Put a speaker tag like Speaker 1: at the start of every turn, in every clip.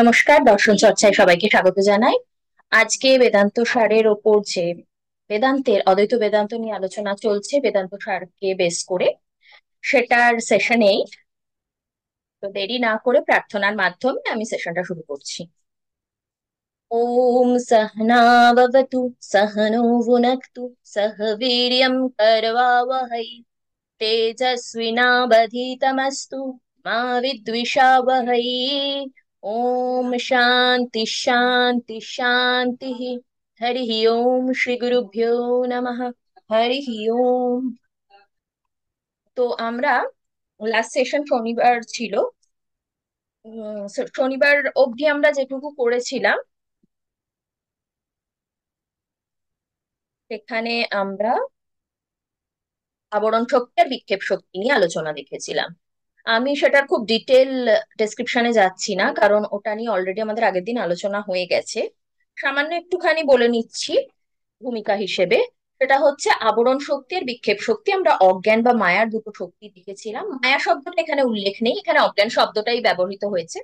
Speaker 1: নমস্কার দর্শন চর্চায় সবাইকে স্বাগত জানাই আজকে বেদান্ত সারের ওপর যে বেদান্তের অদ্বৈত বেদান্ত নিয়ে আলোচনা চলছে বেদান্ত সারকে বেস করে সেটার এইট তো দেরি না করে প্রার্থনার মাধ্যমে আমি সেশনটা শুরু করছি ॐ सहनावतु सहनो भुनक्तु सह वीर्यं कर्वावहै तेजस्विनावधीतमस्तु मा विद्विषावहै ॐ शान्ति शान्ति शान्तिः हरिः ॐ श्रीगुरुभ्यो নমঃ হরিহ ওম তো আমরা লাস্ট সেশন শনিবার ছিল শনিবার অবধি আমরা যেটুকু করেছিলাম সেখানে আমরা আবরণ শক্তি আর বিক্ষেপ শক্তি নিয়ে আলোচনা দেখেছিলাম আমি সেটার খুব ডিটেল ডেসক্রিপশনে যাচ্ছি না কারণ ওটা নিয়ে অলরেডি আমাদের আগের দিন আলোচনা হয়ে গেছে সামান্য একটুখানি বলে নিচ্ছি ভূমিকা হিসেবে সেটা হচ্ছে আবরণ শক্তি আর বিক্ষেপ শক্তি আমরা অজ্ঞান বা মায়ার দুটো শক্তি দেখেছিলাম মায়া শব্দটা এখানে উল্লেখ নেই এখানে অজ্ঞান শব্দটাই ব্যবহৃত হয়েছে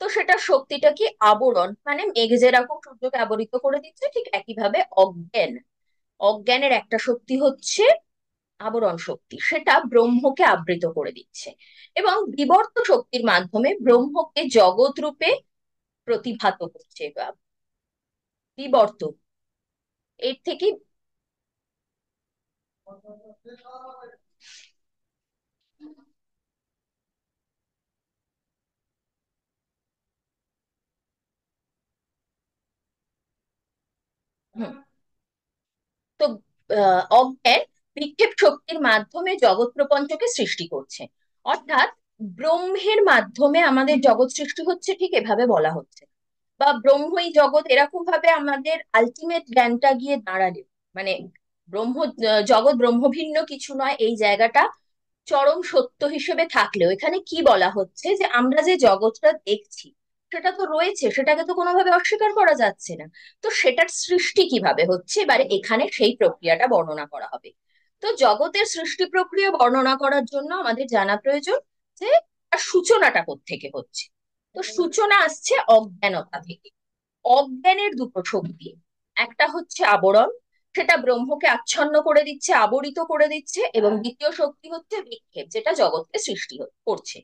Speaker 1: তো সেটা শক্তিটা কি আবরণ মানে মেঘ যেরকম সূর্যকে আবরিত করে দিচ্ছে ঠিক একইভাবে অজ্ঞান অজ্ঞানের একটা শক্তি হচ্ছে আবরণ শক্তি সেটা ব্রহ্মকে আবৃত করে দিচ্ছে এবং বিবর্ত শক্তির মাধ্যমে ব্রহ্মকে জগৎ রূপে প্রতিভাত করছে বা বিবর্ত এর থেকে তো অজ্ঞান বিক্ষেপ শক্তির মাধ্যমে জগৎ প্রপঞ্চকে সৃষ্টি করছে অর্থাৎ ব্রহ্মের মাধ্যমে আমাদের জগৎ সৃষ্টি হচ্ছে ঠিক এভাবে বলা হচ্ছে বা ব্রহ্মই জগৎ এরকম ভাবে আমাদের আলটিমেট জ্ঞানটা গিয়ে দাঁড়ালে মানে ব্রহ্ম জগৎ ব্রহ্মভিন্ন কিছু নয় এই জায়গাটা চরম সত্য হিসেবে থাকলেও এখানে কি বলা হচ্ছে যে আমরা যে জগৎটা দেখছি সেটা তো রয়েছে সেটাকে তো কোনোভাবে অস্বীকার করা যাচ্ছে না তো সেটার সৃষ্টি কিভাবে হচ্ছে এবারে এখানে সেই প্রক্রিয়াটা বর্ণনা করা হবে তো জগতের সৃষ্টি প্রক্রিয়া বর্ণনা করার জন্য আমাদের জানা প্রয়োজন যে তার সূচনাটা থেকে হচ্ছে তো সূচনা আসছে অজ্ঞানতা থেকে অজ্ঞানের দুটো শক্তি একটা হচ্ছে আবরণ সেটা ব্রহ্মকে আচ্ছন্ন করে দিচ্ছে আবরিত করে দিচ্ছে এবং দ্বিতীয় শক্তি হচ্ছে বিক্ষেপ যেটা জগৎকে সৃষ্টি করছে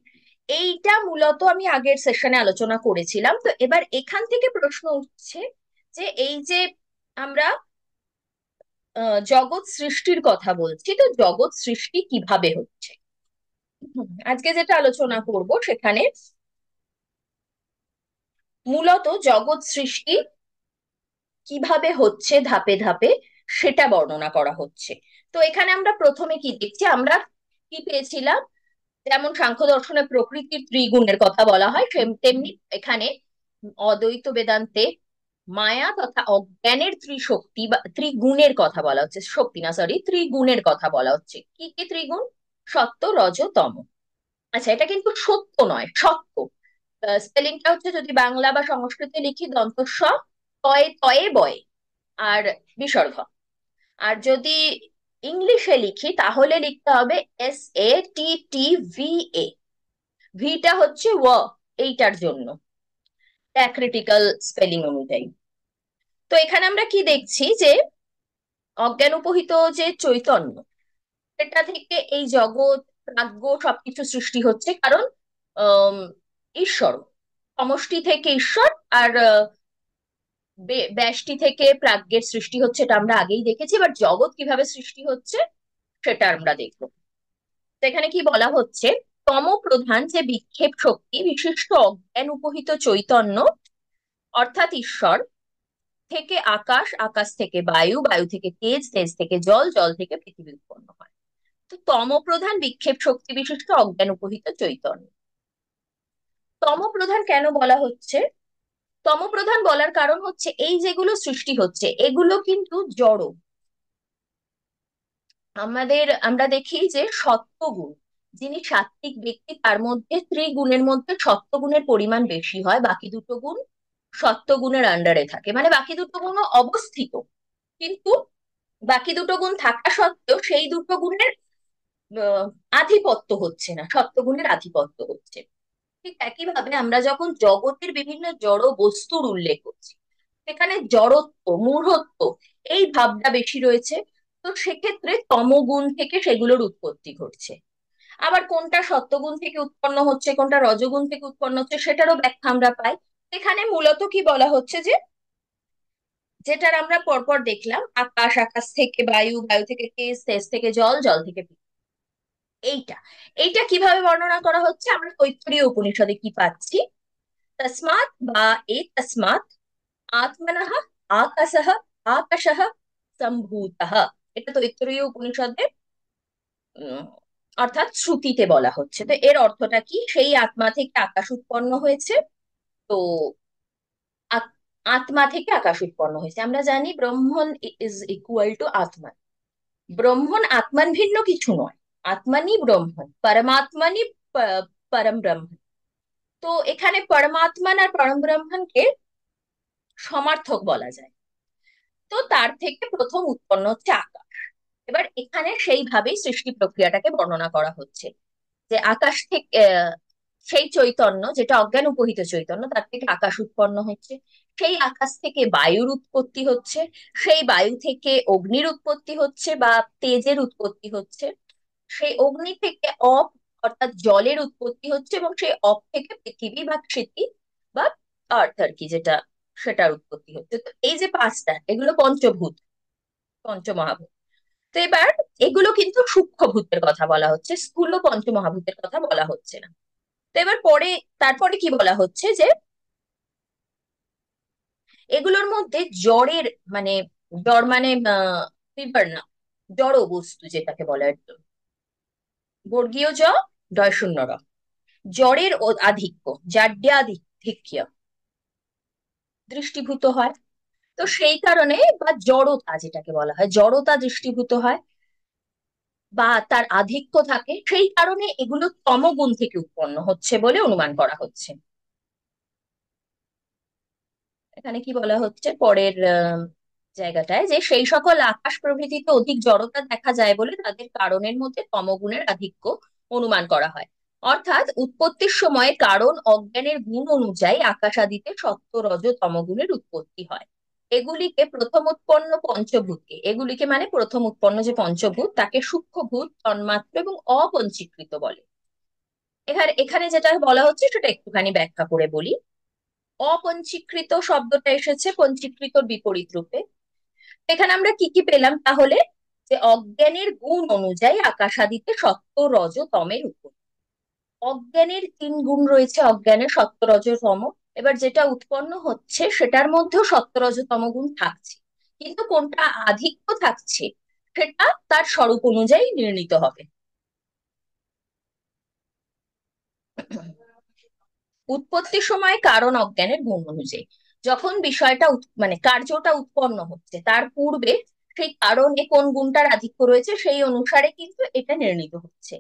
Speaker 1: এইটা মূলত আমি আগের সেশনে আলোচনা করেছিলাম তো এবার এখান থেকে প্রশ্ন উঠছে যে এই যে আমরা জগৎ সৃষ্টির কথা বলছি তো জগৎ সৃষ্টি কিভাবে হচ্ছে আজকে যেটা আলোচনা করব সেখানে মূলত জগৎ সৃষ্টি কিভাবে হচ্ছে ধাপে ধাপে সেটা বর্ণনা করা হচ্ছে তো এখানে আমরা প্রথমে কি দেখছি আমরা কি পেয়েছিলাম যেমন সাংখ্য দর্শনে প্রকৃতির ত্রিগুণের কথা বলা হয় তেমনি এখানে অদ্বৈত বেদান্তে মায়া তথা অজ্ঞানের ত্রিশক্তি বা ত্রিগুণের কথা বলা হচ্ছে শক্তি না সরি ত্রিগুণের কথা বলা হচ্ছে কি কি ত্রিগুণ সত্য রজ তম আচ্ছা এটা কিন্তু সত্য নয় সত্য স্পেলিংটা হচ্ছে যদি বাংলা বা সংস্কৃতে লিখি দন্ত তয়ে তয়ে বয়ে আর বিসর্গ আর যদি ইংলিশে লিখি তাহলে লিখতে হবে S A T T V A ভিটা হচ্ছে ওয়া এইটার জন্য ডায়াক্রিটিক্যাল স্পেলিং অনুযায়ী তো এখানে আমরা কি দেখছি যে অজ্ঞান উপহিত যে চৈতন্য সেটা থেকে এই জগৎ প্রাজ্ঞ সবকিছু সৃষ্টি হচ্ছে কারণ ঈশ্বর সমষ্টি থেকে ঈশ্বর আর ব্যষ্টি থেকে প্রাজ্ঞের সৃষ্টি হচ্ছে এটা আমরা আগেই দেখেছি এবার জগৎ কিভাবে সৃষ্টি হচ্ছে সেটা আমরা দেখব তো এখানে কি বলা হচ্ছে তমপ্রধান যে বিক্ষেপ শক্তি বিশিষ্ট অজ্ঞান উপহিত চৈতন্য অর্থাৎ ঈশ্বর থেকে আকাশ আকাশ থেকে বায়ু বায়ু থেকে তেজ তেজ থেকে জল জল থেকে পৃথিবী উৎপন্ন হয় তো তমপ্রধান বিক্ষেপ শক্তি বিশিষ্ট অজ্ঞান উপহিত চৈতন্য তমপ্রধান কেন বলা হচ্ছে তমপ্রধান বলার কারণ হচ্ছে এই যেগুলো সৃষ্টি হচ্ছে এগুলো কিন্তু জড় আমাদের আমরা দেখি যে সত্ত্বগুণ যিনি সাত্বিক ব্যক্তি তার মধ্যে ত্রিগুণের মধ্যে সত্ত্বগুণের পরিমাণ বেশি হয় বাকি দুটো গুণ সত্ত্বগুণের আন্ডারে থাকে মানে বাকি দুটো গুণও অবস্থিত কিন্তু বাকি দুটো গুণ থাকা সত্ত্বেও সেই দুটো গুণের আধিপত্য হচ্ছে না সত্ত্বগুণের আধিপত্য হচ্ছে ঠিক একইভাবে আমরা যখন জগতের বিভিন্ন জড় বস্তুর উল্লেখ করছি সেখানে জড়ত্ব মূঢ়ত্ব এই ভাবটা বেশি রয়েছে তো সেক্ষেত্রে তমগুণ থেকে সেগুলোর উৎপত্তি ঘটছে আবার কোনটা সত্যগুণ থেকে উৎপন্ন হচ্ছে কোনটা রজগুণ থেকে উৎপন্ন হচ্ছে সেটারও ব্যাখ্যা আমরা পাই এখানে মূলত কি বলা হচ্ছে যে যেটার আমরা পরপর দেখলাম আকাশ আকাশ থেকে বায়ু বায়ু থেকে কেস তেজ থেকে জল জল থেকে এইটা এইটা কিভাবে বর্ণনা করা হচ্ছে আমরা তৈত্তরীয় উপনিষদে কি পাচ্ছি তসমাত বা এ তসমাত আত্মন আকাশ আকাশ সম্ভূত এটা ঐতরীয় উপনিষদের অর্থাৎ শ্রুতিতে বলা হচ্ছে তো এর অর্থটা কি সেই আত্মা থেকে আকাশ উৎপন্ন হয়েছে তো আত্মা থেকে আকাশ উৎপন্ন হয়েছে আমরা জানি Brahman is equal to Atman Brahman Atman ভিন্ন কিছু নয় আত্মানি ব্রহ্মণ পরমাত্মানি পরম ব্রহ্মণ তো এখানে পরমাত্মান আর পরম ব্রহ্মণকে সমার্থক বলা যায় তো তার থেকে প্রথম উৎপন্ন হচ্ছে আকাশ এবার এখানে সেইভাবেই সৃষ্টি প্রক্রিয়াটাকে বর্ণনা করা হচ্ছে যে আকাশ থেকে সেই চৈতন্য যেটা অজ্ঞান উপহিত চৈতন্য তার থেকে আকাশ উৎপন্ন হচ্ছে সেই আকাশ থেকে বায়ুর উৎপত্তি হচ্ছে সেই বায়ু থেকে অগ্নির উৎপত্তি হচ্ছে বা তেজের উৎপত্তি হচ্ছে সেই অগ্নি থেকে অপ অর্থাৎ জলের উৎপত্তি হচ্ছে এবং সেই অপ থেকে পৃথিবী বা কৃতি বা আর্থ আর কি যেটা সেটার উৎপত্তি হচ্ছে তো এই যে পাঁচটা এগুলো পঞ্চভূত পঞ্চমহাভূত তো এবার এগুলো কিন্তু সূক্ষ্ম ভূতের কথা বলা হচ্ছে স্থূল পঞ্চমহাভূতের কথা বলা হচ্ছে না তো এবার পরে তারপরে কি বলা হচ্ছে যে এগুলোর মধ্যে জ্বরের মানে জ্বর মানে ফিভার না জড় বস্তু যেটাকে বলা একদম বর্গীয় জ্বর ডয় শূন্য র আধিক্য জাড্যাধিক্য দৃষ্টিভূত হয় তো সেই কারণে বা জড়তা যেটাকে বলা হয় জড়তা দৃষ্টিভূত হয় বা তার আধিক্য থাকে সেই কারণে এগুলো তমগুণ থেকে উৎপন্ন হচ্ছে বলে অনুমান করা হচ্ছে এখানে কি বলা হচ্ছে পরের জায়গাটায় যে সেই সকল আকাশ প্রভৃতিতে অধিক জড়তা দেখা যায় বলে তাদের কারণের মধ্যে তমগুণের আধিক্য অনুমান করা হয় অর্থাৎ উৎপত্তির সময় কারণ অজ্ঞানের গুণ অনুযায়ী আকাশ আদিতে সত্য রজ তমগুণের উৎপত্তি হয় এগুলিকে প্রথম উৎপন্ন পঞ্চভূতকে এগুলিকে মানে প্রথম উৎপন্ন যে পঞ্চভূত তাকে সূক্ষ্মভূত তন্মাত্র এবং অপঞ্চীকৃত বলে এখানে এখানে যেটা বলা হচ্ছে সেটা একটুখানি ব্যাখ্যা করে বলি অপঞ্চীকৃত শব্দটা এসেছে পঞ্চীকৃত বিপরীত রূপে এখানে আমরা কি কি পেলাম তাহলে যে অজ্ঞানের গুণ অনুযায়ী আকাশাদিতে সত্য রজ তমের উপর অজ্ঞানের তিন গুণ রয়েছে অজ্ঞানের সত্য রজ তম এবার যেটা উৎপন্ন হচ্ছে সেটার মধ্যেও সত্তরজতম গুণ থাকছে কিন্তু কোনটা আধিক্য থাকছে সেটা তার স্বরূপ অনুযায়ী নির্ণীত হবে উৎপত্তি সময় কারণ অজ্ঞানের গুণ অনুযায়ী যখন বিষয়টা মানে কার্যটা উৎপন্ন হচ্ছে তার পূর্বে সেই কারণে কোন গুণটার আধিক্য রয়েছে সেই অনুসারে কিন্তু এটা নির্ণীত হচ্ছে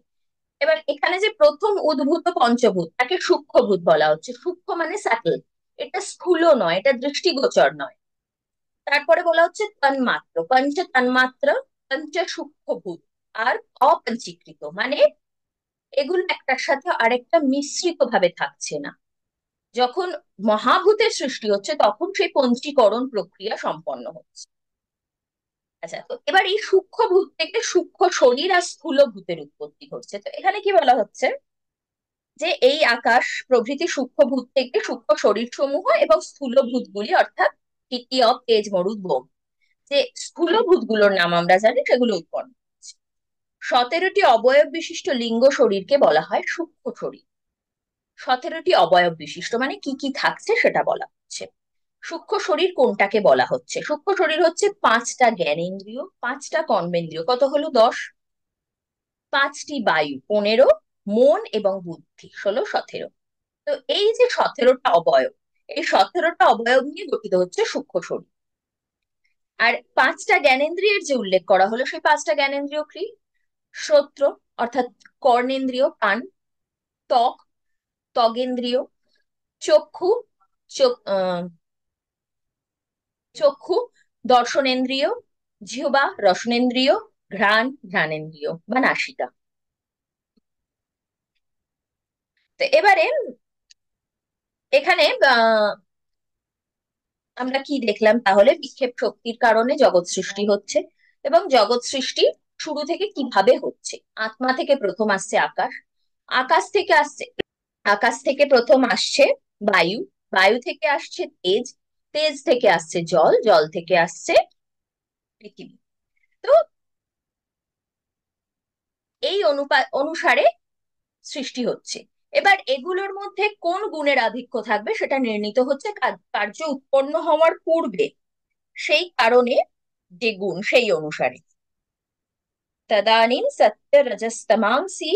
Speaker 1: এবার এখানে যে প্রথম উদ্ভূত পঞ্চভূত তাকে সূক্ষ্মভূত বলা হচ্ছে সূক্ষ্ম মানে স্যাটেল এটা স্থূল নয় এটা দৃষ্টিগোচর নয় তারপরে বলা হচ্ছে তন্মাত্র পঞ্চ তন্মাত্র পঞ্চ সূক্ষ্মভূত আর অপঞ্চীকৃত মানে এগুলো একটার সাথে আরেকটা মিশ্রিত ভাবে থাকছে না যখন মহাভূতের সৃষ্টি হচ্ছে তখন সেই পঞ্চীকরণ প্রক্রিয়া সম্পন্ন হচ্ছে আচ্ছা তো এবার এই সূক্ষ্ম ভূত থেকে সূক্ষ্ম শনির আর স্থূল ভূতের উৎপত্তি ঘটছে তো এখানে কি বলা হচ্ছে যে এই আকাশ প্রভৃতি সূক্ষ্ম ভূত থেকে সূক্ষ্ম শরীর সমূহ এবং স্থূল ভূতগুলি অর্থাৎ তৃতীয় তেজ মরুদ বোম যে স্থূল ভূতগুলোর নাম আমরা জানি সেগুলো উৎপন্ন সতেরোটি অবয়ব বিশিষ্ট লিঙ্গ শরীরকে বলা হয় সূক্ষ্ম শরীর সতেরোটি অবয়ব বিশিষ্ট মানে কি কি থাকছে সেটা বলা সূক্ষ্ম শরীর কোনটাকে বলা হচ্ছে সূক্ষ্ম শরীর হচ্ছে পাঁচটা জ্ঞানেন্দ্রিয় পাঁচটা কর্মেন্দ্রিয় কত হলো দশ পাঁচটি বায়ু পনেরো মন এবং বুদ্ধি ষোলো সতেরো তো এই যে সতেরোটা অবয়ব এই সতেরোটা অবয়ব নিয়ে গঠিত হচ্ছে সূক্ষ্ম শরীর আর পাঁচটা জ্ঞানেন্দ্রিয়ের যে উল্লেখ করা হলো সেই পাঁচটা জ্ঞানেন্দ্রিয় কি শ্রোত্র অর্থাৎ কর্ণেন্দ্রীয় কান ত্বক ত্বগেন্দ্রীয় চক্ষু চোখ চক্ষু দর্শনেন্দ্রিয় জিহবা রসনেন্দ্রিয় ঘ্রাণ ঘ্রাণেন্দ্রিয় বা নাসিকা তো এবারে এখানে আমরা কি দেখলাম তাহলে বিক্ষেপ শক্তির কারণে জগৎ সৃষ্টি হচ্ছে এবং জগৎ সৃষ্টি শুরু থেকে কিভাবে হচ্ছে আত্মা থেকে প্রথম আসছে আকাশ আকাশ থেকে আসছে আকাশ থেকে প্রথম আসছে বায়ু বায়ু থেকে আসছে তেজ তেজ থেকে আসছে জল জল থেকে আসছে পৃথিবী তো এই অনুপাত অনুসারে সৃষ্টি হচ্ছে এবার এগুলোর মধ্যে কোন গুণের আধিক্য থাকবে সেটা নির্ণীত হচ্ছে কার্য উৎপন্ন হওয়ার পূর্বে সেই কারণে যে গুণ সেই অনুসারে তদানীম সত্য রজস্তমাংসি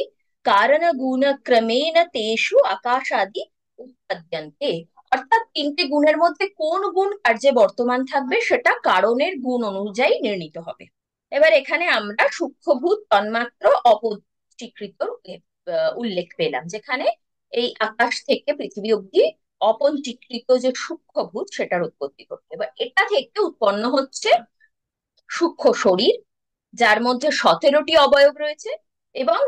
Speaker 1: কারণ গুণ ক্রমেণ তেষু আদি উৎপাদ্যন্তে অর্থাৎ তিনটে গুণের মধ্যে কোন গুণ কার্যে বর্তমান থাকবে সেটা কারণের গুণ অনুযায়ী নির্ণীত হবে এবার এখানে আমরা সূক্ষ্মভূত তন্মাত্র অপচিকৃত উল্লেখ পেলাম যেখানে এই আকাশ থেকে পৃথিবী অব্দি অপঞ্চীকৃত যে সূক্ষ্মভূত সেটার উৎপত্তি করতে এবার এটা থেকে উৎপন্ন হচ্ছে সূক্ষ্ম শরীর যার মধ্যে সতেরোটি অবয়ব রয়েছে এবং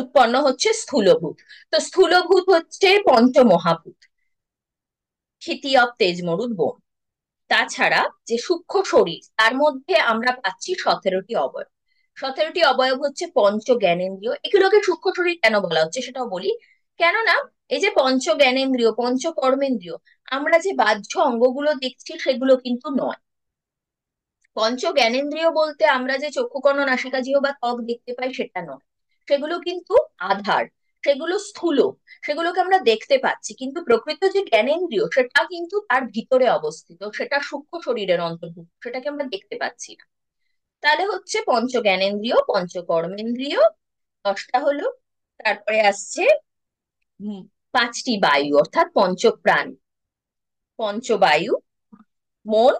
Speaker 1: উৎপন্ন হচ্ছে স্থূলভূত তো স্থূলভূত হচ্ছে পঞ্চমহাভূত ক্ষিতি অব তেজ মরুদ বোম তাছাড়া যে সূক্ষ্ম শরীর তার মধ্যে আমরা পাচ্ছি সতেরোটি অবয়ব সতেরোটি অবয়ব হচ্ছে পঞ্চ জ্ঞানেন্দ্রিয় এগুলোকে সূক্ষ্ম শরীর কেন বলা হচ্ছে সেটাও বলি কেননা এই যে পঞ্চ জ্ঞানেন্দ্রিয় পঞ্চ কর্মেন্দ্রিয় আমরা যে বাহ্য অঙ্গগুলো দেখছি সেগুলো কিন্তু নয় পঞ্চ জ্ঞানেন্দ্রিয় বলতে আমরা যে চক্ষুকর্ণ নাসিকা জিহ বা ত্বক দেখতে পাই সেটা নয় সেগুলো কিন্তু আধার সেগুলো স্থূল সেগুলোকে আমরা দেখতে পাচ্ছি কিন্তু প্রকৃত যে জ্ঞানেন্দ্রিয় সেটা কিন্তু তার ভিতরে অবস্থিত সেটা সূক্ষ্ম শরীরের অন্তর্ভুক্ত সেটাকে আমরা দেখতে পাচ্ছি না তাহলে হচ্ছে পঞ্চ জ্ঞানেন্দ্রিয় পঞ্চ কর্মেন্দ্রিয় দশটা হলো তারপরে আসছে পাঁচটি বায়ু অর্থাৎ পঞ্চ প্রাণ পঞ্চবায়ু মন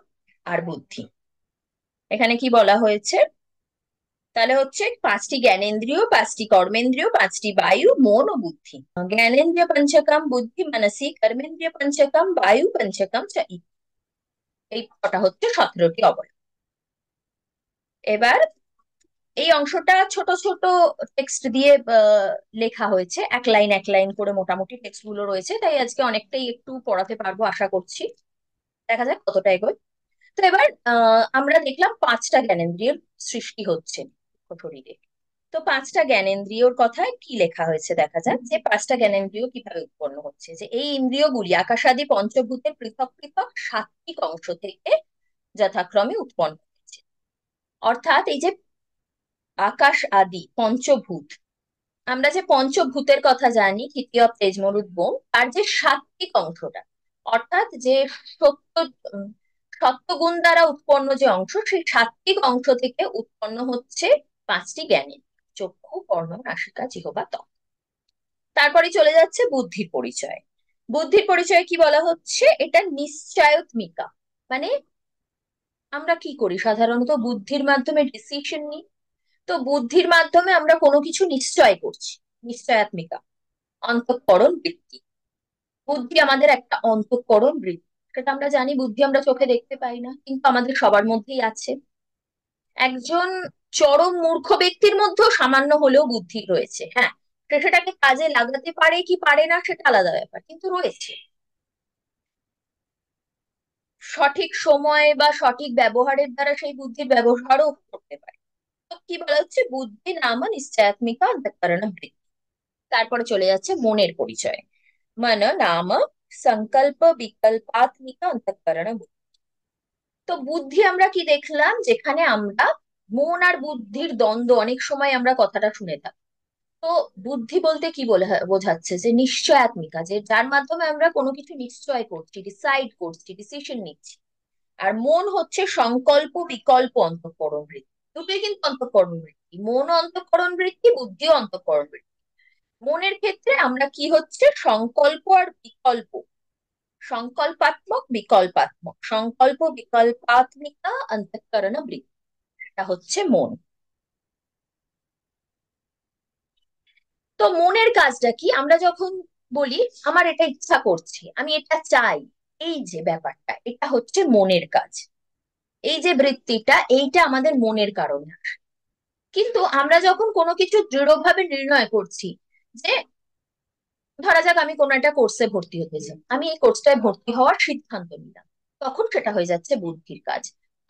Speaker 1: আর বুদ্ধি এখানে কি বলা হয়েছে তাহলে হচ্ছে পাঁচটি জ্ঞানেন্দ্রিয় পাঁচটি কর্মেন্দ্রিয় পাঁচটি বায়ু মন ও বুদ্ধি জ্ঞানেন্দ্রিয় পঞ্চকম বুদ্ধি মানসিক কর্মেন্দ্রিয় পঞ্চকম বায়ু পঞ্চকম এই কটা হচ্ছে সতেরোটি অবয়ব এবার এই অংশটা ছোট ছোট টেক্সট দিয়ে লেখা হয়েছে এক লাইন এক লাইন করে মোটামুটি টেক্সট গুলো রয়েছে তাই আজকে অনেকটাই একটু পড়াতে পারবো আশা করছি দেখা যাক কতটা এগোয় তো এবার আমরা দেখলাম পাঁচটা জ্ঞানেন্দ্রিয় সৃষ্টি হচ্ছে শরীরে তো পাঁচটা জ্ঞানেন্দ্রিয়র কথায় কি লেখা হয়েছে দেখা যাক যে পাঁচটা জ্ঞানেন্দ্রিয় কিভাবে উৎপন্ন হচ্ছে যে এই ইন্দ্রিয়গুলি আকাশাদি পঞ্চভূতের পৃথক পৃথক সাত্বিক অংশ থেকে যথাক্রমে উৎপন্ন হয়েছে অর্থাৎ এই যে আকাশ আদি পঞ্চভূত আমরা যে পঞ্চভূতের কথা জানি কৃতীয় তেজমরুদ মরুদ বোম আর যে সাত্বিক অংশটা অর্থাৎ যে সত্য সত্যগুণ দ্বারা উৎপন্ন যে অংশ সেই সাত্বিক অংশ থেকে উৎপন্ন হচ্ছে পাঁচটি জ্ঞানী চক্ষু কর্ণ নাসিকা জিহবা ত্বক তারপরে চলে যাচ্ছে বুদ্ধির পরিচয় বুদ্ধির পরিচয় কি বলা হচ্ছে এটা নিশ্চয়তমিকা মানে আমরা কি করি সাধারণত বুদ্ধির মাধ্যমে ডিসিশন নিই তো বুদ্ধির মাধ্যমে আমরা কোনো কিছু নিশ্চয় করছি নিশ্চয়াত্মিকা অন্তঃকরণ বৃত্তি বুদ্ধি আমাদের একটা অন্তঃকরণ বৃত্তি সেটা আমরা জানি বুদ্ধি আমরা চোখে দেখতে পাই না কিন্তু আমাদের সবার মধ্যেই আছে একজন চরম মূর্খ ব্যক্তির মধ্যেও সামান্য হলেও বুদ্ধি রয়েছে হ্যাঁ সেটাকে কাজে লাগাতে পারে কি পারে না সেটা আলাদা ব্যাপার কিন্তু রয়েছে সঠিক সময় বা সঠিক ব্যবহারের দ্বারা সেই বুদ্ধির ব্যবহারও করতে পারে তো কি বলা হচ্ছে বুদ্ধি নাম নিশ্চয়াত্মিকা অন্তঃকরণ বৃদ্ধি তারপরে চলে যাচ্ছে মনের পরিচয় মন নাম সংকল্প বিকল্পাত্মিকা অন্তঃকরণ তো বুদ্ধি আমরা কি দেখলাম যেখানে আমরা মন আর বুদ্ধির দ্বন্দ্ব অনেক সময় আমরা কথাটা শুনে থাকি তো বুদ্ধি বলতে কি বলে বোঝাচ্ছে যে নিশ্চয়াত্মিকা যে যার মাধ্যমে আমরা কোনো কিছু নিশ্চয় করছি ডিসাইড করছি ডিসিশন নিচ্ছি আর মন হচ্ছে সংকল্প বিকল্প অন্তঃকরণ বৃত্তি দুটোই কিন্তু অন্তঃকরণ বৃদ্ধি মন অন্তঃকরণ বৃত্তি বুদ্ধিও অন্তঃকরণ বৃত্তি মনের ক্ষেত্রে আমরা কি হচ্ছে সংকল্প আর বিকল্প সংকল্পাত্মক বিকল্পাত্মক সংকল্প বিকল্পাত্মিকা অন্তঃকরণ বৃত্তি একটা হচ্ছে মন তো মনের কাজটা কি আমরা যখন বলি আমার এটা ইচ্ছা করছে আমি এটা চাই এই যে ব্যাপারটা এটা হচ্ছে মনের কাজ এই যে বৃত্তিটা এইটা আমাদের মনের কারণে কিন্তু আমরা যখন কোনো কিছু দৃঢ়ভাবে নির্ণয় করছি যে ধরা যাক আমি কোন একটা কোর্সে ভর্তি হতে চাই আমি এই কোর্সটায় ভর্তি হওয়ার সিদ্ধান্ত নিলাম তখন সেটা হয়ে যাচ্ছে বুদ্ধির কাজ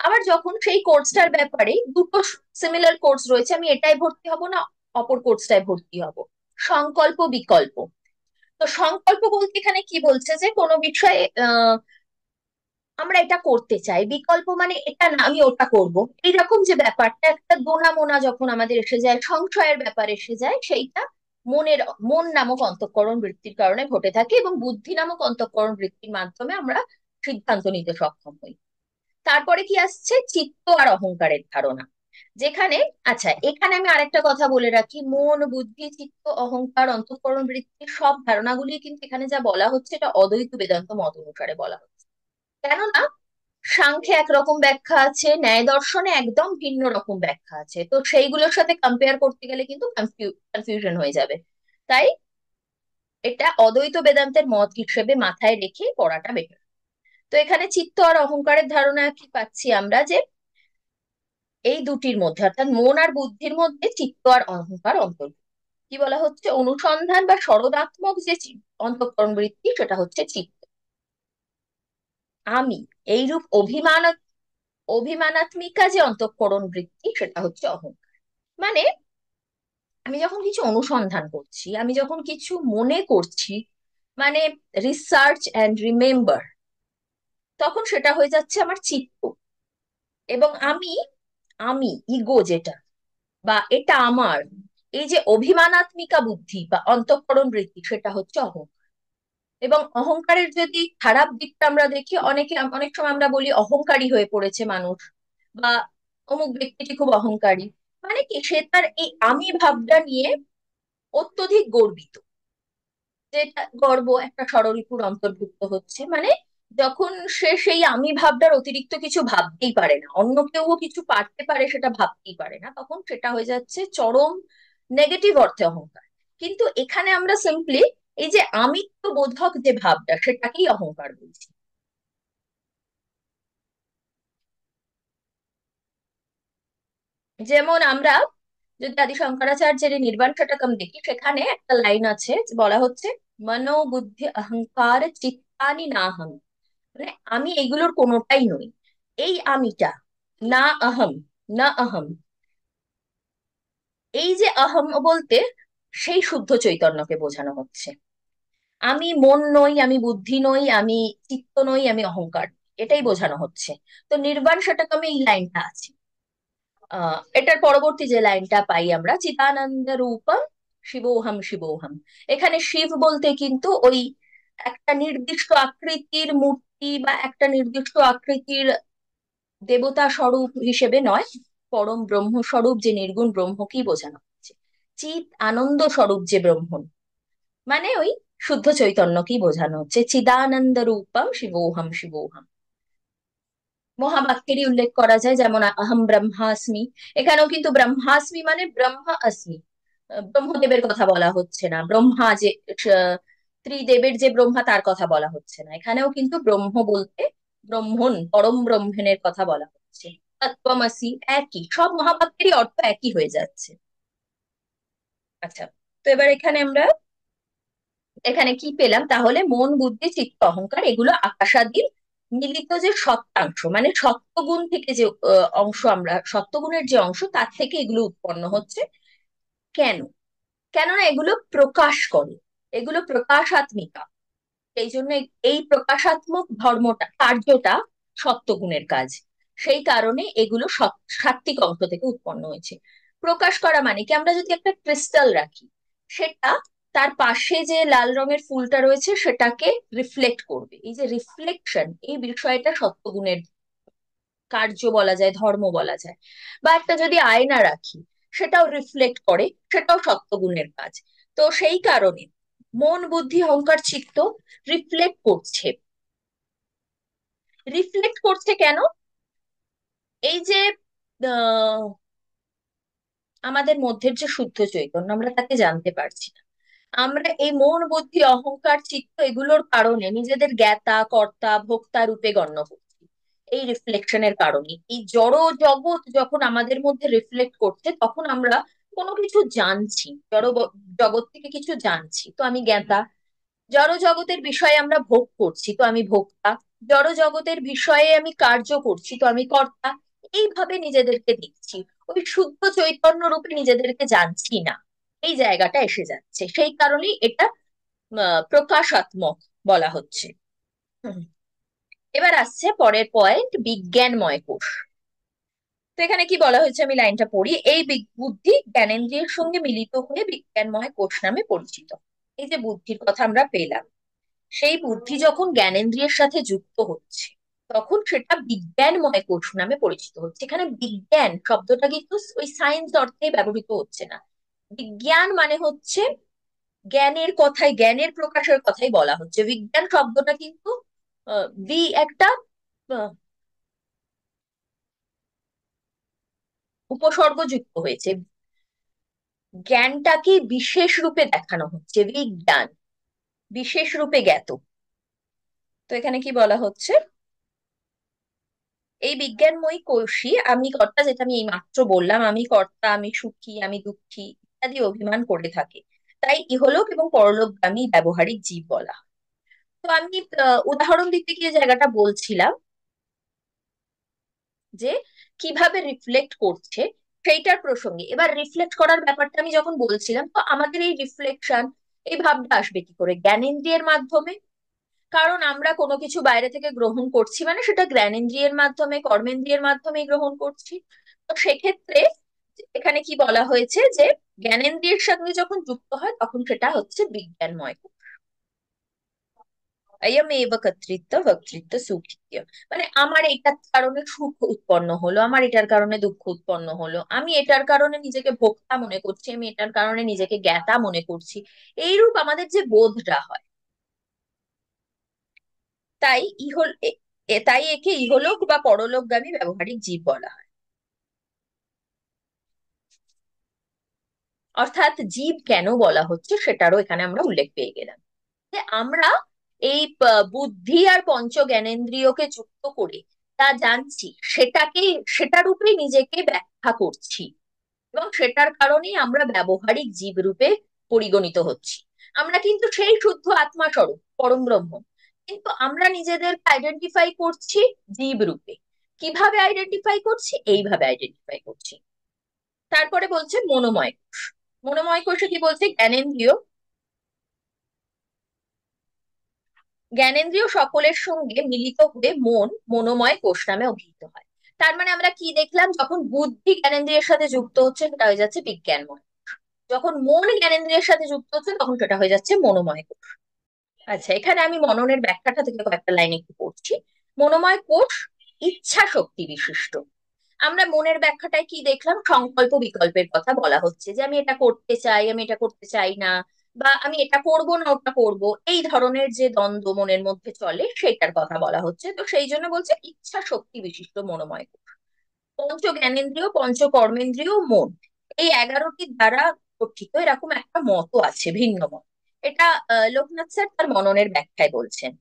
Speaker 1: আবার যখন সেই কোর্সটার ব্যাপারে দুটো সিমিলার কোর্স রয়েছে আমি এটাই ভর্তি হব না অপর কোর্সটায় ভর্তি হব সংকল্প বিকল্প তো সংকল্প বলতে এখানে কি বলছে যে কোনো বিষয়ে আমরা এটা করতে চাই বিকল্প মানে এটা না আমি ওটা করব এইরকম যে ব্যাপারটা একটা দোনা মোনা যখন আমাদের এসে যায় সংশয়ের ব্যাপার এসে যায় সেইটা মনের মন নামক অন্তঃকরণ বৃত্তির কারণে ঘটে থাকে এবং বুদ্ধি নামক অন্তঃকরণ বৃত্তির মাধ্যমে আমরা সিদ্ধান্ত নিতে সক্ষম হই তারপরে কি আসছে চিত্ত আর অহংকারের ধারণা যেখানে আচ্ছা এখানে আমি আরেকটা কথা বলে রাখি মন বুদ্ধি চিত্ত অহংকার অন্তঃকরণ বৃত্তি সব ধারণাগুলি কিন্তু এখানে যা বলা হচ্ছে এটা অদ্বৈত বেদান্ত মত অনুসারে বলা হচ্ছে কেননা সাংখ্যে একরকম ব্যাখ্যা আছে ন্যায় দর্শনে একদম ভিন্ন রকম ব্যাখ্যা আছে তো সেইগুলোর সাথে কম্পেয়ার করতে গেলে কিন্তু কনফিউশন হয়ে যাবে তাই এটা অদ্বৈত বেদান্তের মত হিসেবে মাথায় রেখে পড়াটা বেটার তো এখানে চিত্ত আর অহংকারের ধারণা কি পাচ্ছি আমরা যে এই দুটির মধ্যে অর্থাৎ মন আর বুদ্ধির মধ্যে চিত্ত আর অহংকার অন্তর্ভুক্ত কি বলা হচ্ছে অনুসন্ধান বা সরদাত্মক যে অন্তঃকরণ বৃত্তি সেটা হচ্ছে চিত্ত আমি এইরূপ অভিমান অভিমানাত্মিকা যে অন্তঃকরণ বৃত্তি সেটা হচ্ছে অহংকার মানে আমি যখন কিছু অনুসন্ধান করছি আমি যখন কিছু মনে করছি মানে রিসার্চ অ্যান্ড রিমেম্বার তখন সেটা হয়ে যাচ্ছে আমার চিত্ত এবং আমি আমি ইগো যেটা বা এটা আমার এই যে অভিমানাত্মিকা বুদ্ধি বা অন্তঃকরণ বৃত্তি সেটা হচ্ছে অহংকার এবং অহংকারের যদি খারাপ দিকটা আমরা দেখি অনেকে অনেক সময় আমরা বলি অহংকারী হয়ে পড়েছে মানুষ বা অমুক ব্যক্তিটি খুব অহংকারী মানে কি সে তার এই আমি ভাবটা নিয়ে অত্যধিক গর্বিত যেটা গর্ব একটা সরলিপুর অন্তর্ভুক্ত হচ্ছে মানে যখন সে সেই আমি ভাবটার অতিরিক্ত কিছু ভাবতেই পারে না অন্য কেউ কিছু পারতে পারে সেটা ভাবতেই পারে না তখন সেটা হয়ে যাচ্ছে চরম নেগেটিভ অর্থে অহংকার কিন্তু এখানে আমরা সিম্পলি এই যে আমিত্ব বোধক যে ভাবটা সেটাকেই অহংকার বলছি যেমন আমরা যদি আদি শঙ্করাচার্যের নির্বাণ শতকম দেখি সেখানে একটা লাইন আছে বলা হচ্ছে মনোবুদ্ধি অহংকার চিত্তানি না নাহং মানে আমি এগুলোর কোনোটাই নই এই আমিটা না আহম না আহম এই যে আহম বলতে সেই শুদ্ধ চৈতন্যকে বোঝানো হচ্ছে আমি মন নই আমি বুদ্ধি নই আমি চিত্ত নই আমি অহংকার এটাই বোঝানো হচ্ছে তো নির্বাণ আমি এই লাইনটা আছে এটার পরবর্তী যে লাইনটা পাই আমরা চিতানন্দ রূপম শিবোহম শিবোহম এখানে শিব বলতে কিন্তু ওই একটা নির্দিষ্ট আকৃতির মূর্তি বা একটা নির্দিষ্ট আকৃতির দেবতা স্বরূপ হিসেবে নয় পরম ব্রহ্ম স্বরূপ যে নির্গুণ ব্রহ্মকেই বোঝানো হচ্ছে চিত আনন্দ স্বরূপ যে ব্রহ্মণ মানে ওই শুদ্ধ চৈতন্যকেই বোঝানো হচ্ছে চিদানন্দ রূপম শিবোহম শিবোহম মহাবাক্যেরই উল্লেখ করা যায় যেমন আহম ব্রহ্মাস্মি এখানেও কিন্তু ব্রহ্মাস্মি মানে ব্রহ্মা আসমি ব্রহ্মদেবের কথা বলা হচ্ছে না ব্রহ্মা যে ত্রিদেবের যে ব্রহ্মা তার কথা বলা হচ্ছে না এখানেও কিন্তু ব্রহ্ম বলতে ব্রহ্মণ পরম ব্রহ্মণের কথা বলা হচ্ছে তত্ত্বমাসি একই সব মহাবাক্যেরই অর্থ একই হয়ে যাচ্ছে আচ্ছা তো এবার এখানে আমরা এখানে কি পেলাম তাহলে মন বুদ্ধি চিত্ত অহংকার এগুলো আকাশাদির মিলিত যে সত্তাংশ মানে সত্যগুণ থেকে যে অংশ আমরা সত্যগুণের যে অংশ তার থেকে এগুলো উৎপন্ন হচ্ছে কেন কেননা এগুলো প্রকাশ করে এগুলো প্রকাশাত্মিকা সেই জন্য এই প্রকাশাত্মক ধর্মটা কার্যটা সত্যগুণের কাজ সেই কারণে এগুলো সাত্ত্বিক অংশ থেকে উৎপন্ন হয়েছে প্রকাশ করা মানে কি আমরা যদি একটা ক্রিস্টাল রাখি সেটা তার পাশে যে লাল রঙের ফুলটা রয়েছে সেটাকে রিফ্লেক্ট করবে এই যে রিফ্লেকশন এই বিষয়টা সত্যগুণের কার্য বলা যায় ধর্ম বলা যায় বা একটা যদি আয়না রাখি সেটাও রিফ্লেক্ট করে সেটাও সত্যগুণের কাজ তো সেই কারণে মন বুদ্ধি অহংকার চিত্ত রিফ্লেক্ট করছে রিফ্লেক্ট করছে কেন এই যে আমাদের মধ্যের যে শুদ্ধ চৈতন্য আমরা তাকে জানতে পারছি না আমরা এই মন বুদ্ধি অহংকার চিত্ত এগুলোর কারণে নিজেদের জ্ঞাতা কর্তা ভোক্তা রূপে গণ্য করছি এই রিফ্লেকশনের কারণে এই জড় জগৎ যখন আমাদের মধ্যে রিফ্লেক্ট করছে তখন আমরা কোনো কিছু জানছি জড় জগৎ থেকে কিছু জানছি তো আমি জ্ঞাতা জড় জগতের বিষয়ে আমরা ভোগ করছি তো আমি ভোক্তা জড় জগতের বিষয়ে আমি কার্য করছি তো আমি কর্তা এইভাবে নিজেদেরকে দেখছি ওই শুদ্ধ চৈতন্য রূপে নিজেদেরকে জানছি না এই জায়গাটা এসে যাচ্ছে সেই কারণেই এটা প্রকাশাত্মক বলা হচ্ছে এবার আসছে পরের পয়েন্ট বিজ্ঞানময় কোষ তো এখানে কি বলা হয়েছে আমি লাইনটা পড়ি এই বুদ্ধি জ্ঞানেন্দ্রিয়ের সঙ্গে মিলিত হয়ে বিজ্ঞানময় কোষ নামে পরিচিত এই যে বুদ্ধির কথা আমরা পেলাম সেই বুদ্ধি যখন জ্ঞানেন্দ্রিয়ের সাথে যুক্ত হচ্ছে তখন সেটা বিজ্ঞানময় কোষ নামে পরিচিত হচ্ছে এখানে বিজ্ঞান শব্দটা কিন্তু ওই সায়েন্স অর্থে ব্যবহৃত হচ্ছে না বিজ্ঞান মানে হচ্ছে জ্ঞানের কথাই জ্ঞানের প্রকাশের কথাই বলা হচ্ছে বিজ্ঞান শব্দটা কিন্তু বি একটা উপসর্গযুক্ত হয়েছে জ্ঞানটাকে বিশেষ রূপে দেখানো হচ্ছে বিজ্ঞান বিশেষ রূপে জ্ঞাত তো এখানে কি বলা হচ্ছে এই বিজ্ঞানময়ী কৌশী আমি কর্তা যেটা আমি এই মাত্র বললাম আমি কর্তা আমি সুখী আমি দুঃখী ইত্যাদি অভিমান করে থাকি তাই ইহলোক এবং পরলোকগামী ব্যবহারিক জীব বলা তো আমি উদাহরণ দিতে গিয়ে জায়গাটা বলছিলাম যে কিভাবে রিফ্লেক্ট করছে সেইটার প্রসঙ্গে এবার রিফ্লেক্ট করার ব্যাপারটা আমি যখন বলছিলাম তো আমাদের এই রিফ্লেকশন এই ভাবটা আসবে কি করে জ্ঞানেন্দ্রিয়ের মাধ্যমে কারণ আমরা কোনো কিছু বাইরে থেকে গ্রহণ করছি মানে সেটা জ্ঞানেন্দ্রিয়ের মাধ্যমে কর্মেন্দ্রিয়ের মাধ্যমে গ্রহণ করছি তো সেক্ষেত্রে এখানে কি বলা হয়েছে যে জ্ঞানেন্দ্রিয়ের সঙ্গে যখন যুক্ত হয় তখন সেটা হচ্ছে বিজ্ঞানময় অয়মেব কর্তৃত্ব বক্তৃত্ব সুকৃত্য মানে আমার এটার কারণে সুখ উৎপন্ন হলো আমার এটার কারণে দুঃখ উৎপন্ন হলো আমি এটার কারণে নিজেকে ভোক্তা মনে করছি আমি এটার কারণে নিজেকে জ্ঞাতা মনে করছি এইরূপ আমাদের যে বোধটা হয় তাই ইহল তাই একে ইহলোক বা পরলোকগামী ব্যবহারিক জীব বলা হয় অর্থাৎ জীব কেন বলা হচ্ছে সেটারও এখানে আমরা উল্লেখ পেয়ে গেলাম যে আমরা এই বুদ্ধি আর পঞ্চজ্ঞানেন্দ্রিয়কে যুক্ত করে তা জানছি সেটাকে সেটা রূপে নিজেকে ব্যাখ্যা করছি এবং সেটার কারণে আমরা ব্যবহারিক জীব রূপে পরিগণিত হচ্ছি আমরা কিন্তু সেই শুদ্ধ আত্মা স্বরূপ পরম ব্রহ্ম কিন্তু আমরা নিজেদেরকে আইডেন্টিফাই করছি জীব রূপে কিভাবে আইডেন্টিফাই করছি এইভাবে আইডেন্টিফাই করছি তারপরে বলছে মনোময় কোষ মনোময় কোষে কি বলছে জ্ঞানেন্দ্রিয় জ্ঞানেন্দ্রীয় সকলের সঙ্গে মিলিত হয়ে মন মনোময় কোষ নামে অভিহিত হয় তার মানে আমরা কি দেখলাম যখন বুদ্ধি জ্ঞানেন্দ্রিয়ের সাথে যুক্ত হচ্ছে সেটা হয়ে যাচ্ছে বিজ্ঞানময় যখন মন জ্ঞানেন্দ্রিয়ের সাথে যুক্ত হচ্ছে তখন সেটা হয়ে যাচ্ছে মনোময় কোষ আচ্ছা এখানে আমি মননের ব্যাখ্যাটা থেকে কয়েকটা লাইন একটু পড়ছি মনোময় কোষ ইচ্ছা শক্তি বিশিষ্ট আমরা মনের ব্যাখ্যাটায় কি দেখলাম সংকল্প বিকল্পের কথা বলা হচ্ছে যে আমি এটা করতে চাই আমি এটা করতে চাই না বা আমি এটা করব না ওটা করব এই ধরনের যে দ্বন্দ্ব মনের মধ্যে চলে সেটার কথা বলা হচ্ছে তো সেই জন্য বলছে ইচ্ছা শক্তি বিশিষ্ট মনোময় কোষ পঞ্চ জ্ঞানেন্দ্রীয় পঞ্চ কর্মেন্দ্রীয় মন এই এগারোটি দ্বারা গঠিত এরকম একটা মত আছে ভিন্ন মত এটা লোকনাথ স্যার তার মননের ব্যাখ্যায় বলছেন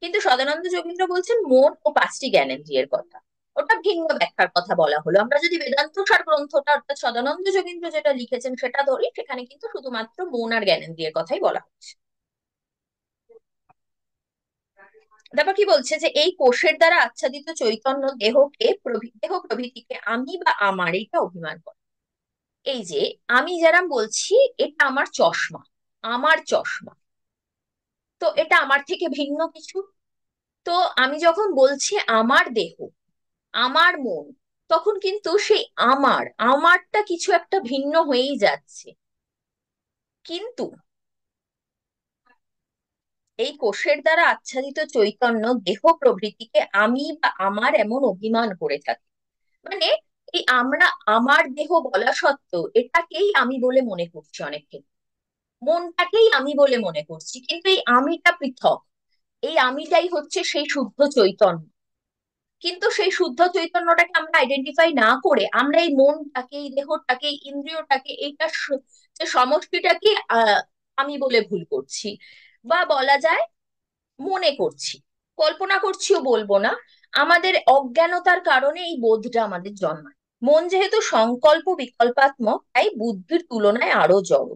Speaker 1: কিন্তু সদানন্দ যোগীন্দ্র বলছেন মন ও পাঁচটি জ্ঞানেন্দ্রিয়ের কথা ওটা ভিন্ন ব্যাখ্যার কথা বলা হলো আমরা যদি বেদান্ত সার গ্রন্থটা অর্থাৎ সদানন্দ যোগীন্দ্র যেটা লিখেছেন সেটা ধরি সেখানে কিন্তু শুধুমাত্র মন আর জ্ঞানেন্দ্রিয়ের কথাই বলা হচ্ছে তারপর কি বলছে যে এই কোষের দ্বারা আচ্ছাদিত চৈতন্য দেহকে দেহ প্রভৃতিকে আমি বা আমার এটা অভিমান করে এই যে আমি যারা বলছি এটা আমার চশমা আমার চশমা তো এটা আমার থেকে ভিন্ন কিছু তো আমি যখন বলছি আমার দেহ আমার মন তখন কিন্তু সেই আমার আমারটা কিছু একটা ভিন্ন হয়েই যাচ্ছে কিন্তু এই কোষের দ্বারা আচ্ছাদিত চৈতন্য দেহ প্রভৃতিকে আমি বা আমার এমন অভিমান করে থাকি মানে এই আমরা আমার দেহ বলা সত্ত্বেও এটাকেই আমি বলে মনে করছি অনেক ক্ষেত্রে মনটাকেই আমি বলে মনে করছি কিন্তু এই আমিটা পৃথক এই আমিটাই হচ্ছে সেই শুদ্ধ চৈতন্য কিন্তু সেই শুদ্ধ চৈতন্যটাকে আমরা আইডেন্টিফাই না করে আমরা এই মনটাকে এই দেহটাকে ইন্দ্রিয়টাকে এইটা যে সমষ্টিটাকে আমি বলে ভুল করছি বা বলা যায় মনে করছি কল্পনা করছিও বলবো না আমাদের অজ্ঞানতার কারণে এই বোধটা আমাদের জন্মায় মন যেহেতু সংকল্প বিকল্পাত্মক তাই বুদ্ধির তুলনায় আরো জড়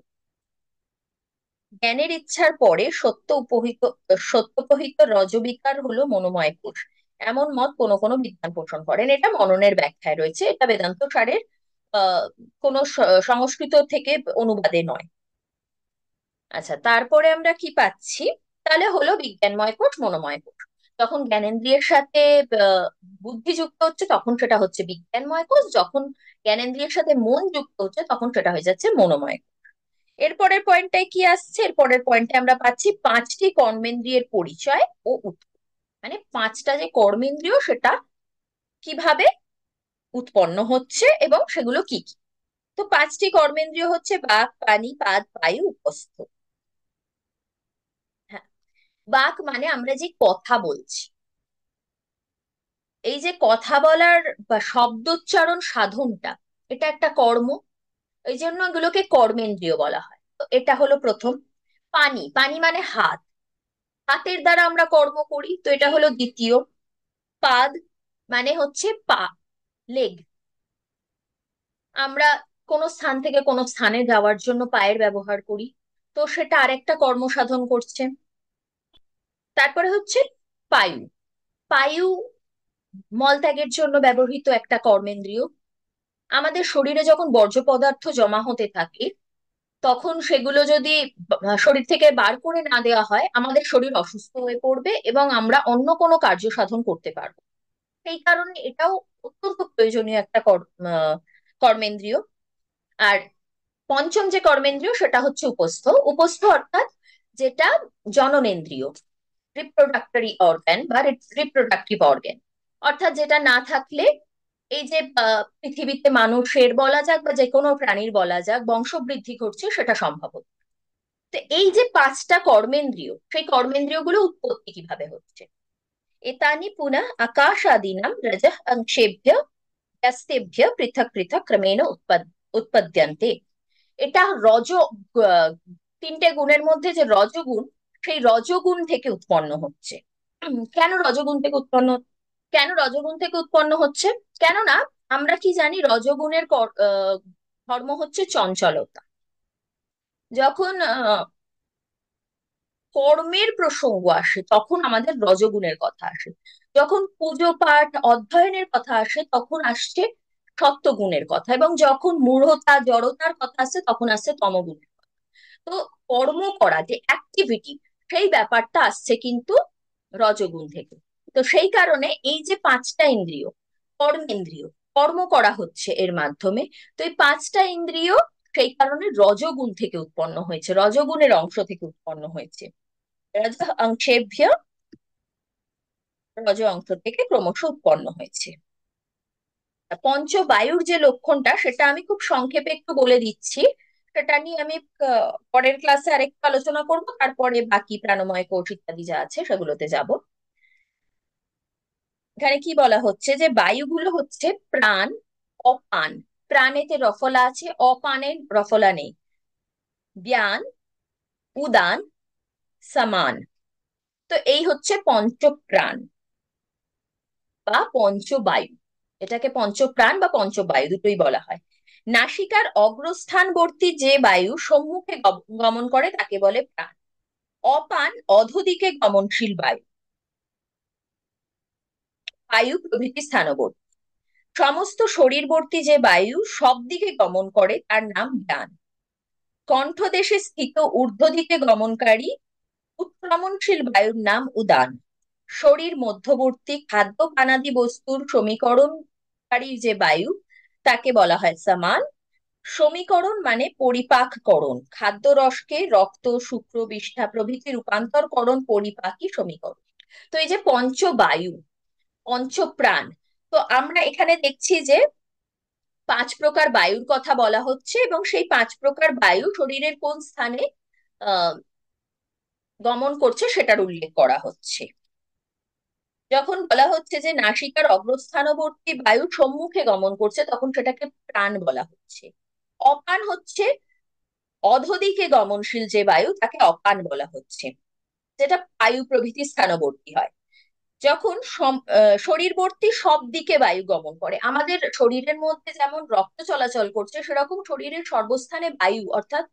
Speaker 1: জ্ঞানের ইচ্ছার পরে সত্য উপহিত সত্যপহিত রজবিকার হলো মনোময় কোষ এমন মত কোন কোন বিজ্ঞান পোষণ করেন এটা মননের ব্যাখ্যায় রয়েছে এটা বেদান্ত সারের কোন সংস্কৃত থেকে অনুবাদে নয় আচ্ছা তারপরে আমরা কি পাচ্ছি তাহলে হলো বিজ্ঞানময় কোট মনোময় কোট যখন জ্ঞানেন্দ্রিয়ের সাথে বুদ্ধি যুক্ত হচ্ছে তখন সেটা হচ্ছে বিজ্ঞানময় কোষ যখন জ্ঞানেন্দ্রিয়ের সাথে মন যুক্ত হচ্ছে তখন সেটা হয়ে যাচ্ছে মনোময় কোষ এরপরের পয়েন্টটায় কি আসছে এরপরের পয়েন্টে আমরা পাচ্ছি পাঁচটি কর্মেন্দ্রিয়ের পরিচয় ও উৎকর্ষ মানে পাঁচটা যে কর্মেন্দ্রীয় সেটা কিভাবে উৎপন্ন হচ্ছে এবং সেগুলো কি কি তো পাঁচটি কর্মেন্দ্রীয় হচ্ছে বাক পানি পাদ বায়ু উপস্থ হ্যাঁ, বাক মানে আমরা যে কথা বলছি এই যে কথা বলার বা শব্দোচ্চারণ সাধনটা এটা একটা কর্ম এই জন্য এগুলোকে কর্মেন্দ্রীয় বলা হয় তো এটা হলো প্রথম পানি পানি মানে হাত হাতের দ্বারা আমরা কর্ম করি তো এটা হলো দ্বিতীয় পাদ মানে হচ্ছে পা লেগ আমরা কোনো স্থান থেকে কোনো স্থানে যাওয়ার জন্য পায়ের ব্যবহার করি তো সেটা আরেকটা কর্ম সাধন করছে তারপরে হচ্ছে পায়ু পায়ু মলত্যাগের জন্য ব্যবহৃত একটা কর্মেন্দ্রীয় আমাদের শরীরে যখন বর্জ্য পদার্থ জমা হতে থাকে তখন সেগুলো যদি শরীর থেকে বার করে না দেওয়া হয় আমাদের শরীর অসুস্থ হয়ে পড়বে এবং আমরা অন্য কোনো কার্য সাধন করতে পারবো সেই কারণে এটাও অত্যন্ত প্রয়োজনীয় একটা কর্মেন্দ্রীয় আর পঞ্চম যে কর্মেন্দ্রীয় সেটা হচ্ছে উপস্থ উপস্থ অর্থাৎ যেটা জননেন্দ্রীয় রিপ্রোডাক্টরি অর্গ্যান বা রিপ্রোডাক্টিভ অর্গ্যান অর্থাৎ যেটা না থাকলে এই যে পৃথিবীতে মানুষের বলা যাক বা যে কোনো প্রাণীর বলা যাক বংশবৃদ্ধি ঘটছে সেটা সম্ভব তো এই যে পাঁচটা কর্মেন্দ্রীয় সেই কর্মেন্দ্রীয় গুলো উৎপত্তি কিভাবে হচ্ছে এতানি আকাশ আদি নাম অংশেভ্য ব্যস্তেভ্য পৃথক পৃথক ক্রমেণ উৎপদ্যন্তে এটা রজ তিনটে গুণের মধ্যে যে রজগুণ সেই রজগুণ থেকে উৎপন্ন হচ্ছে কেন রজগুণ থেকে উৎপন্ন হচ্ছে কেন রজগুণ থেকে উৎপন্ন হচ্ছে কেননা আমরা কি জানি রজগুণের ধর্ম হচ্ছে চঞ্চলতা যখন কর্মের প্রসঙ্গ আসে তখন আমাদের রজগুণের কথা আসে যখন পুজো পাঠ অধ্যয়নের কথা আসে তখন আসছে সত্যগুণের কথা এবং যখন মূঢ়তা জড়তার কথা আসে তখন আসছে তমগুণের কথা তো কর্ম করা যে অ্যাক্টিভিটি সেই ব্যাপারটা আসছে কিন্তু রজগুণ থেকে তো সেই কারণে এই যে পাঁচটা ইন্দ্রিয় কর্মেন্দ্রিয় কর্ম করা হচ্ছে এর মাধ্যমে তো এই পাঁচটা ইন্দ্রিয় সেই কারণে রজগুণ থেকে উৎপন্ন হয়েছে রজগুণের অংশ থেকে উৎপন্ন হয়েছে রজ অংশেভ্য রজ অংশ থেকে ক্রমশ উৎপন্ন হয়েছে পঞ্চ বায়ুর যে লক্ষণটা সেটা আমি খুব সংক্ষেপে একটু বলে দিচ্ছি সেটা নিয়ে আমি পরের ক্লাসে আরেকটু আলোচনা করবো তারপরে বাকি প্রাণময় কোষ ইত্যাদি যা আছে সেগুলোতে যাব এখানে কি বলা হচ্ছে যে বায়ুগুলো হচ্ছে প্রাণ অপান প্রাণেতে রফলা আছে অপানে রফলা নেই জ্ঞান উদান সমান তো এই হচ্ছে পঞ্চপ্রাণ বা পঞ্চবায়ু এটাকে পঞ্চপ্রাণ বা পঞ্চবায়ু দুটোই বলা হয় নাসিকার অগ্রস্থানবর্তী যে বায়ু সম্মুখে গমন করে তাকে বলে প্রাণ অপান অধদিকে গমনশীল বায়ু বায়ু প্রভৃতি স্থানবর্তী সমস্ত শরীরবর্তী যে বায়ু সব দিকে গমন করে তার নাম ডান কণ্ঠদেশে স্থিত ঊর্ধ্ব দিকে গমনকারী উৎক্রমণশীল বায়ুর নাম উদান শরীর মধ্যবর্তী খাদ্য পানাদি বস্তুর সমীকরণকারী যে বায়ু তাকে বলা হয় সামান সমীকরণ মানে পরিপাককরণ খাদ্য রসকে রক্ত শুক্র বিষ্ঠা প্রভৃতি রূপান্তরকরণ পরিপাকই সমীকরণ তো এই যে পঞ্চবায়ু পঞ্চপ্রাণ তো আমরা এখানে দেখছি যে পাঁচ প্রকার বায়ুর কথা বলা হচ্ছে এবং সেই পাঁচ প্রকার বায়ু শরীরের কোন স্থানে গমন করছে সেটার উল্লেখ করা হচ্ছে যখন বলা হচ্ছে যে নাসিকার অগ্রস্থানবর্তী বায়ু সম্মুখে গমন করছে তখন সেটাকে প্রাণ বলা হচ্ছে অপান হচ্ছে অধদিকে গমনশীল যে বায়ু তাকে অপান বলা হচ্ছে যেটা বায়ু প্রভৃতি স্থানবর্তী হয় যখন শরীরবর্তী সব দিকে বায়ু গমন করে আমাদের শরীরের মধ্যে যেমন রক্ত চলাচল করছে সেরকম শরীরের সর্বস্থানে বায়ু অর্থাৎ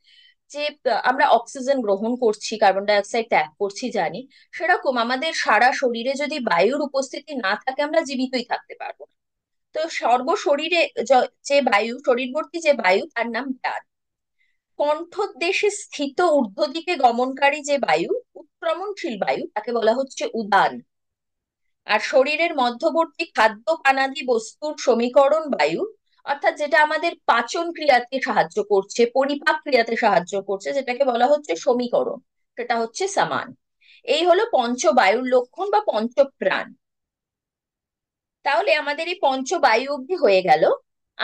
Speaker 1: যে আমরা অক্সিজেন গ্রহণ করছি কার্বন ডাইঅক্সাইড ত্যাগ করছি জানি সেরকম আমাদের সারা শরীরে যদি বায়ুর উপস্থিতি না থাকে আমরা জীবিতই থাকতে পারবো না তো শরীরে যে বায়ু শরীরবর্তী যে বায়ু তার নাম প্রাণ কণ্ঠদেশে স্থিত ঊর্ধ্ব দিকে গমনকারী যে বায়ু উৎক্রমণশীল বায়ু তাকে বলা হচ্ছে উদান আর শরীরের মধ্যবর্তী খাদ্য পানাদি বস্তুর সমীকরণ বায়ু অর্থাৎ যেটা আমাদের পাচন ক্রিয়াতে সাহায্য করছে পরিপাক ক্রিয়াতে সাহায্য করছে যেটাকে বলা হচ্ছে সমীকরণ সেটা হচ্ছে সামান এই হলো পঞ্চবায়ুর লক্ষণ বা পঞ্চপ্রাণ তাহলে আমাদের এই পঞ্চবায়ু অব্দি হয়ে গেল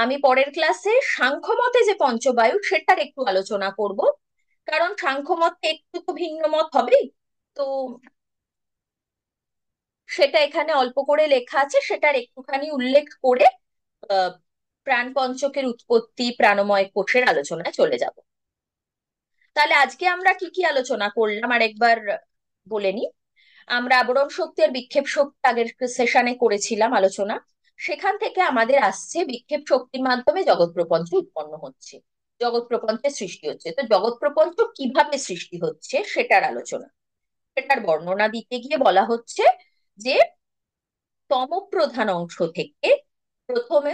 Speaker 1: আমি পরের ক্লাসে সাংখ্যমতে যে পঞ্চবায়ু সেটার একটু আলোচনা করব কারণ সাংখ্যমতে একটু তো ভিন্ন মত হবেই তো সেটা এখানে অল্প করে লেখা আছে সেটার একটুখানি উল্লেখ করে প্রাণপঞ্চকের উৎপত্তি প্রাণময় কোষের আলোচনায় চলে যাব তাহলে আজকে আমরা কি কি আলোচনা করলাম আর একবার বলে নি আমরা আবরণ শক্তি আর বিক্ষেপ শক্তি আগের সেশনে করেছিলাম আলোচনা সেখান থেকে আমাদের আসছে বিক্ষেপ শক্তির মাধ্যমে জগৎ প্রপঞ্চ উৎপন্ন হচ্ছে জগৎ প্রপঞ্চের সৃষ্টি হচ্ছে তো জগৎ প্রপঞ্চ কিভাবে সৃষ্টি হচ্ছে সেটার আলোচনা সেটার বর্ণনা দিতে গিয়ে বলা হচ্ছে যে তমপ্রধান অংশ থেকে প্রথমে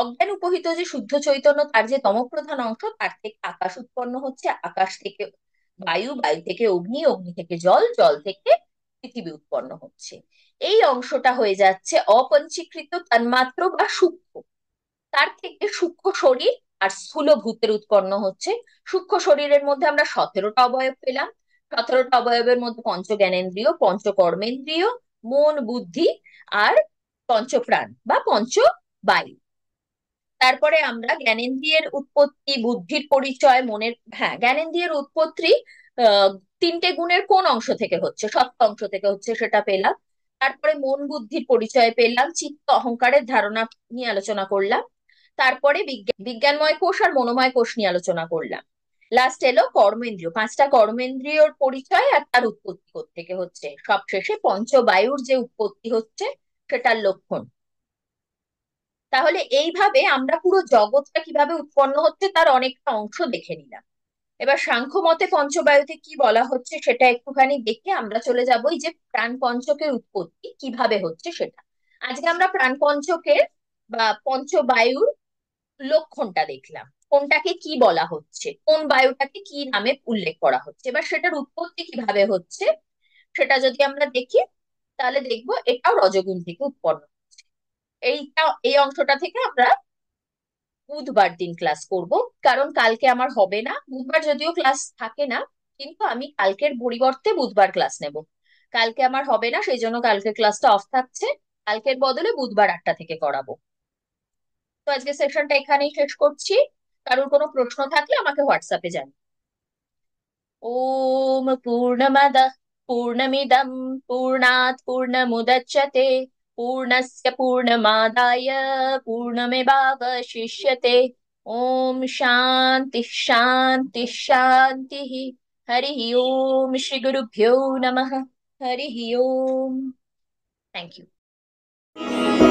Speaker 1: অজ্ঞান উপহিত যে শুদ্ধ চৈতন্য তার যে তমপ্রধান অংশ তার থেকে আকাশ উৎপন্ন হচ্ছে আকাশ থেকে বায়ু বায়ু থেকে অগ্নি অগ্নি থেকে জল জল থেকে পৃথিবী উৎপন্ন হচ্ছে এই অংশটা হয়ে যাচ্ছে অপঞ্চীকৃত তন্মাত্র বা সূক্ষ্ম তার থেকে সূক্ষ্ম শরীর আর স্থূল ভূতের উৎপন্ন হচ্ছে সূক্ষ্ম শরীরের মধ্যে আমরা সতেরোটা অবয়ব পেলাম সতেরোটা অবয়বের মধ্যে পঞ্চ জ্ঞানেন্দ্রিয় পঞ্চ মন বুদ্ধি আর পঞ্চপ্রাণ বা পঞ্চ বায়ু তারপরে আমরা জ্ঞানেন্দ্রিয়ের উৎপত্তি বুদ্ধির পরিচয় মনের হ্যাঁ জ্ঞানেন্দ্রিয়ের উৎপত্তি তিনটে গুণের কোন অংশ থেকে হচ্ছে সত্য অংশ থেকে হচ্ছে সেটা পেলাম তারপরে মন বুদ্ধির পরিচয় পেলাম চিত্ত অহংকারের ধারণা নিয়ে আলোচনা করলাম তারপরে বিজ্ঞান বিজ্ঞানময় কোষ আর মনোময় কোষ নিয়ে আলোচনা করলাম লাস্ট এলো কর্মেন্দ্রীয় পাঁচটা কর্মেন্দ্রীয় পরিচয় আর তার উৎপত্তি থেকে হচ্ছে সবশেষে পঞ্চবায়ুর যে উৎপত্তি হচ্ছে সেটার লক্ষণ তাহলে এইভাবে আমরা পুরো জগৎটা কিভাবে উৎপন্ন হচ্ছে তার অনেকটা অংশ দেখে নিলাম এবার সাংখ্য মতে পঞ্চবায়ুতে কি বলা হচ্ছে সেটা একটুখানি দেখে আমরা চলে যাব এই যে প্রাণ পঞ্চকের উৎপত্তি কিভাবে হচ্ছে সেটা আজকে আমরা প্রাণ পঞ্চকের বা পঞ্চবায়ুর লক্ষণটা দেখলাম কোনটাকে কি বলা হচ্ছে কোন বায়ুটাকে কি নামে উল্লেখ করা হচ্ছে এবার সেটার উৎপত্তি কিভাবে হচ্ছে সেটা যদি আমরা দেখি তাহলে দেখব এটাও রজগুণ থেকে উৎপন্ন হচ্ছে এইটা এই অংশটা থেকে আমরা বুধবার দিন ক্লাস করব কারণ কালকে আমার হবে না বুধবার যদিও ক্লাস থাকে না কিন্তু আমি কালকের পরিবর্তে বুধবার ক্লাস নেব কালকে আমার হবে না সেই জন্য কালকের ক্লাসটা অফ থাকছে কালকের বদলে বুধবার আটটা থেকে করাবো তো আজকে সেশনটা এখানেই শেষ করছি কারোর কোনো প্রশ্ন থাকে আমাকে হোয়াটসঅ্যাপে জানি ওম পূর্ণমদ পূর্ণমিদং পূর্ণাত পূর্ণমুদচ্যতে পূর্ণস্য পূর্ণমাদায় পূর্ণমে ভব শিষ্যতে ওম শান্তি শান্তি শান্তি হরি ওমি শ্রী গুরুభ్యো নমঃ হরি ওম থ্যাঙ্ক ইউ